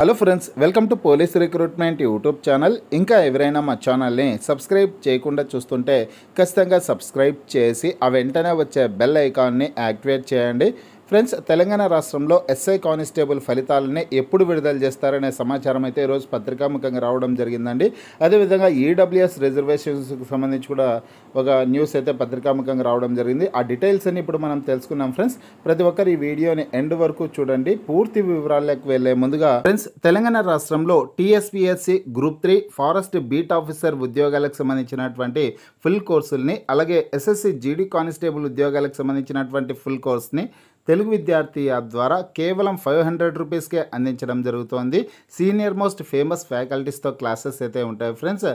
hello friends welcome to police recruitment YouTube channel ఇంకా ఎవరైనా మా ఛానల్ని సబ్స్క్రైబ్ చేయకుండా చూస్తుంటే ఖచ్చితంగా సబ్స్క్రైబ్ చేసి ఆ వెంటనే వచ్చే బెల్ ఐకాన్ని యాక్టివేట్ చేయండి ఫ్రెండ్స్ తెలంగాణ రాష్ట్రంలో ఎస్ఐ కానిస్టేబుల్ ఫలితాలని ఎప్పుడు విడుదల చేస్తారనే సమాచారం అయితే ఈరోజు పత్రికాముఖంగా రావడం జరిగిందండి అదేవిధంగా ఈడబ్ల్యూఎస్ e రిజర్వేషన్స్కి సంబంధించి కూడా ఒక న్యూస్ అయితే పత్రికాముఖంగా రావడం జరిగింది ఆ డీటెయిల్స్ అని ఇప్పుడు మనం తెలుసుకున్నాం ఫ్రెండ్స్ ప్రతి ఒక్కరు ఈ వీడియోని ఎండ్ వరకు చూడండి పూర్తి వివరాలకు వెళ్ళే ముందుగా ఫ్రెండ్స్ తెలంగాణ రాష్ట్రంలో TSPSC group three forest beat officer ఉద్యోగాలకు సంబంధించినటువంటి ఫుల్ కోర్సుల్ని అలాగే ఎస్ఎస్సి జీడీ కానిస్టేబుల్ ఉద్యోగాలకు సంబంధించినటువంటి ఫుల్ కోర్స్ని తెలుగు విద్యార్థి యాప్ ద్వారా కేవలం ఫైవ్ హండ్రెడ్ రూపీస్కే అందించడం జరుగుతోంది సీనియర్ మోస్ట్ ఫేమస్ ఫ్యాకల్టీస్తో క్లాసెస్ అయితే ఉంటాయి ఫ్రెండ్స్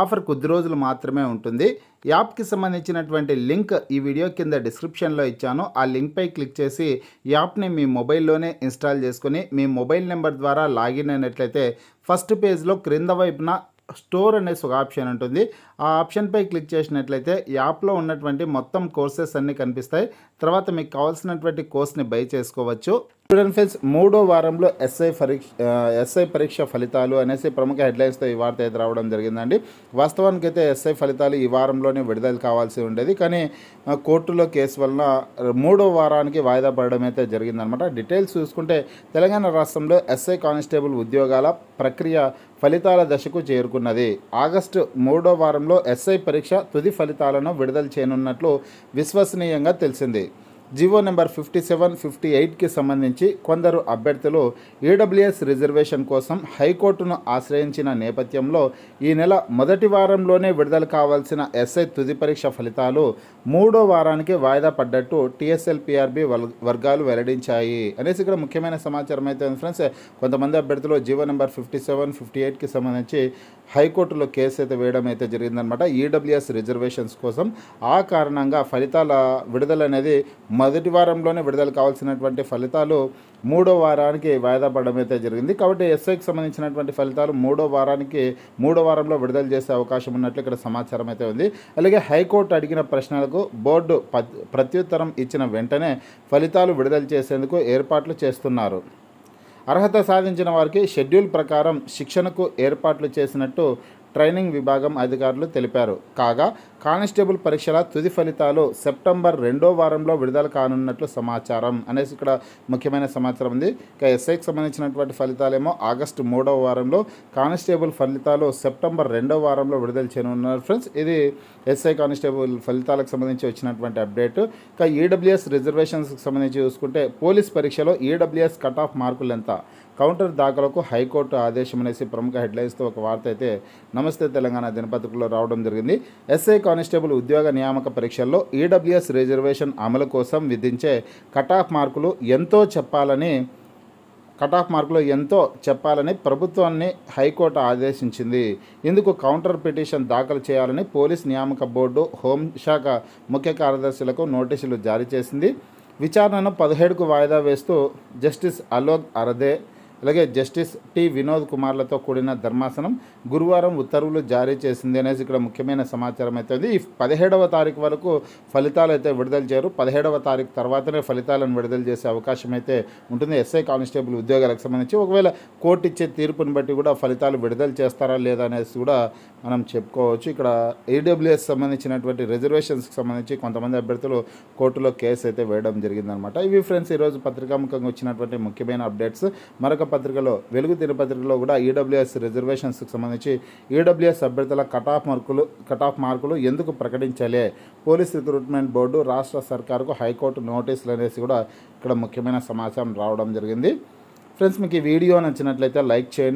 ఆఫర్ కొద్ది రోజులు మాత్రమే ఉంటుంది యాప్కి సంబంధించినటువంటి లింక్ ఈ వీడియో కింద డిస్క్రిప్షన్లో ఇచ్చాను ఆ లింక్పై క్లిక్ చేసి యాప్ని మీ మొబైల్లోనే ఇన్స్టాల్ చేసుకుని మీ మొబైల్ నెంబర్ ద్వారా లాగిన్ అయినట్లయితే ఫస్ట్ పేజ్లో క్రింద వైపున స్టోర్ అనేసి ఒక ఆప్షన్ ఉంటుంది ఆ ఆప్షన్పై క్లిక్ చేసినట్లయితే యాప్లో ఉన్నటువంటి మొత్తం కోర్సెస్ అన్నీ కనిపిస్తాయి తర్వాత మీకు కావాల్సినటువంటి కోర్స్ని బై చేసుకోవచ్చు స్టూడెంట్ ఫ్రెండ్స్ మూడో వారంలో ఎస్ఐ పరీక్ష ఎస్ఐ పరీక్ష ఫలితాలు అనేసి ప్రముఖ హెడ్లైన్స్తో ఈ వార్త అయితే రావడం జరిగిందండి వాస్తవానికి అయితే ఎస్ఐ ఫలితాలు ఈ వారంలోనే విడుదల కావాల్సి ఉండేది కానీ కోర్టులో కేసు వలన మూడో వారానికి వాయిదా పడడం అయితే జరిగిందనమాట డీటెయిల్స్ చూసుకుంటే తెలంగాణ రాష్ట్రంలో ఎస్ఐ కానిస్టేబుల్ ఉద్యోగాల ప్రక్రియ ఫలితాల దశకు చేరుకున్నది ఆగస్టు మూడో వారంలో ఎస్ఐ పరీక్ష తుది ఫలితాలను విడుదల చేయనున్నట్లు విశ్వసనీయంగా తెలిసింది GO number fifty seven fifty ఎయిట్కి సంబంధించి కొందరు అభ్యర్థులు ఈడబ్ల్యూఎస్ రిజర్వేషన్ కోసం హైకోర్టును ఆశ్రయించిన నేపథ్యంలో ఈ నెల మొదటి వారంలోనే విడుదల కావాల్సిన ఎస్ఐ తుది పరీక్ష ఫలితాలు మూడో వారానికి వాయిదా పడ్డట్టు టీఎస్ఎల్పిఆర్బి వర్గాలు వెల్లడించాయి అనేసి ఇక్కడ ముఖ్యమైన సమాచారం అయితే ఉంది ఫ్రెండ్స్ కొంతమంది అభ్యర్థులు GO number fifty seven fifty ఎయిట్కి సంబంధించి హైకోర్టులో కేసు అయితే వేయడం అయితే జరిగిందనమాట ఈడబ్ల్యూఎస్ రిజర్వేషన్స్ కోసం ఆ కారణంగా ఫలితాల విడుదల అనేది మొదటి వారంలోనే విడుదల కావాల్సినటువంటి ఫలితాలు మూడో వారానికి వాయిదా పడడం అయితే జరిగింది కాబట్టి ఎస్ఐకి సంబంధించినటువంటి ఫలితాలు మూడో వారానికి మూడో వారంలో విడుదల చేసే అవకాశం ఉన్నట్లు ఇక్కడ సమాచారం అయితే ఉంది అలాగే హైకోర్టు అడిగిన ప్రశ్నలకు బోర్డు ప్రత్యుత్తరం ఇచ్చిన వెంటనే ఫలితాలు విడుదల చేసేందుకు ఏర్పాట్లు చేస్తున్నారు అర్హత సాధించిన వారికి షెడ్యూల్ ప్రకారం శిక్షణకు ఏర్పాట్లు చేసినట్టు ట్రైనింగ్ విభాగం అధికారులు తెలిపారు కాగా కానిస్టేబుల్ పరీక్షల తుది ఫలితాలు సెప్టెంబర్ రెండో వారంలో విడుదల కానున్నట్లు సమాచారం అనేసి ఇక్కడ ముఖ్యమైన సమాచారం ఉంది ఇక ఎస్ఐకి సంబంధించినటువంటి ఫలితాలేమో ఆగస్టు మూడవ వారంలో కానిస్టేబుల్ ఫలితాలు సెప్టెంబర్ రెండో వారంలో విడుదల చేయనున్నారు ఫ్రెండ్స్ ఇది ఎస్ఐ కానిస్టేబుల్ ఫలితాలకు సంబంధించి వచ్చినటువంటి అప్డేట్ ఇక ఈడబ్ల్యూఎస్ రిజర్వేషన్స్కి సంబంధించి చూసుకుంటే పోలీస్ పరీక్షలో ఈడబ్ల్యూఎస్ కట్ ఆఫ్ మార్కులు ఎంత కౌంటర్ దాఖలకు హైకోర్టు ఆదేశం అనేసి ప్రముఖ హెడ్లైన్స్తో ఒక వార్త అయితే నమస్తే తెలంగాణ దినపత్రికలో రావడం జరిగింది ఎస్ఐ కానిస్టేబుల్ ఉద్యోగ నియామక పరీక్షల్లో ఈడబ్ల్యూఎస్ రిజర్వేషన్ అమలు కోసం విధించే కటాఫ్ మార్కులు ఎంతో చెప్పాలని కటాఫ్ మార్కులు ఎంతో చెప్పాలని ప్రభుత్వాన్ని హైకోర్టు ఆదేశించింది ఇందుకు కౌంటర్ పిటిషన్ దాఖలు చేయాలని పోలీస్ నియామక బోర్డు హోంశాఖ ముఖ్య కార్యదర్శులకు నోటీసులు జారీ చేసింది విచారణను పదిహేడుకు వాయిదా వేస్తూ జస్టిస్ అలోక్ అరదే అలాగే జస్టిస్ టి వినోద్ కుమార్లతో కూడిన ధర్మాసనం గురువారం ఉత్తర్వులు జారీ చేసింది అనేసి ఇక్కడ ముఖ్యమైన సమాచారం అయితే ఉంది ఈ పదిహేడవ తారీఖు వరకు ఫలితాలు అయితే విడుదల చేయరు పదిహేడవ తారీఖు తర్వాతనే ఫలితాలను విడుదల చేసే అవకాశం అయితే ఉంటుంది ఎస్ఐ కానిస్టేబుల్ ఉద్యోగాలకు సంబంధించి ఒకవేళ కోర్టు ఇచ్చే తీర్పుని బట్టి కూడా ఫలితాలు విడుదల చేస్తారా లేదా అనేసి కూడా మనం చెప్పుకోవచ్చు ఇక్కడ ఏడబ్ల్యూఎస్ సంబంధించినటువంటి రిజర్వేషన్స్కి సంబంధించి కొంతమంది అభ్యర్థులు కోర్టులో కేసు అయితే వేయడం జరిగిందనమాట ఇవి ఫ్రెండ్స్ ఈరోజు పత్రికాముఖంగా వచ్చినటువంటి ముఖ్యమైన అప్డేట్స్ మరొక పత్రికలో వెలుగు దినపత్రికలో కూడా ఈడబ్ల్యూఎస్ e రిజర్వేషన్స్కి సంబంధించి ఈడబ్ల్యూఎస్ e అభ్యర్థుల కటాఫ్ మార్కులు కటాఫ్ మార్కులు ఎందుకు ప్రకటించలే పోలీస్ రిక్రూట్మెంట్ బోర్డు రాష్ట్ర సర్కారుకు హైకోర్టు నోటీసులు అనేసి కూడా ఇక్కడ ముఖ్యమైన సమాచారం రావడం జరిగింది ఫ్రెండ్స్ మీకు ఈ వీడియో నచ్చినట్లయితే లైక్ చేయండి